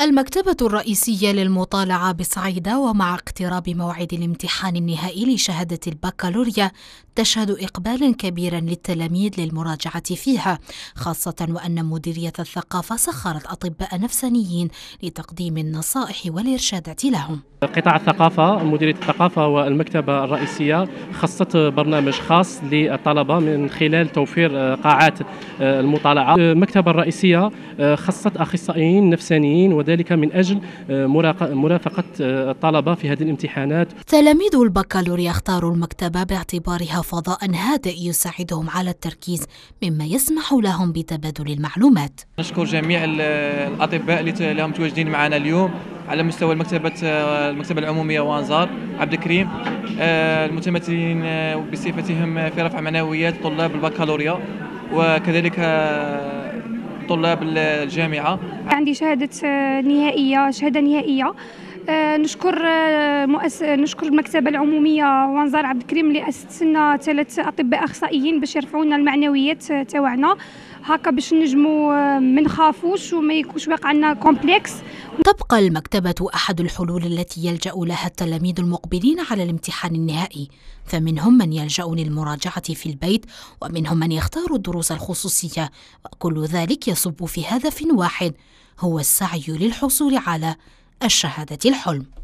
المكتبة الرئيسية للمطالعة بصعيدة ومع اقتراب موعد الامتحان النهائي لشهادة البكالوريا تشهد إقبالا كبيرا للتلاميذ للمراجعة فيها خاصة وأن مديرية الثقافة سخرت أطباء نفسانيين لتقديم النصائح والإرشادات لهم قطاع الثقافة مديرية الثقافة والمكتبة الرئيسية خصت برنامج خاص للطلبة من خلال توفير آه، قاعات آه، المطالعة المكتبة الرئيسية آه، خصت أخصائيين نفسانيين ودراسة وذلك من أجل آه، مرافقة آه، الطلبة في هذه الامتحانات تلاميذ البكالوريا اختاروا المكتبة باعتبارها فضاء هادئ يساعدهم على التركيز مما يسمح لهم بتبادل المعلومات نشكر جميع الأطباء اللي هم متواجدين معنا اليوم على مستوى المكتبة آه، المكتبة العمومية وأنزار عبد الكريم المتمثلين بصفتهم في رفع معنويات طلاب البكالوريا وكذلك طلاب الجامعه عندي شهاده آه، نهائيه شهاده نهائيه آه، نشكر آه، مؤس... نشكر المكتبه العموميه وانزار عبد الكريم اللي اسست لنا ثلاث اطباء اخصائيين باش يرفعوا لنا المعنويات تاعنا هكا باش نجمو ما نخافوش وما يكونش واقع لنا كومبلكس تبقى المكتبه احد الحلول التي يلجا لها التلاميذ المقبلين على الامتحان النهائي فمنهم من يلجا للمراجعه في البيت ومنهم من يختار الدروس الخصوصيه وكل ذلك يصبح يصب في هدف واحد هو السعي للحصول على الشهادة الحلم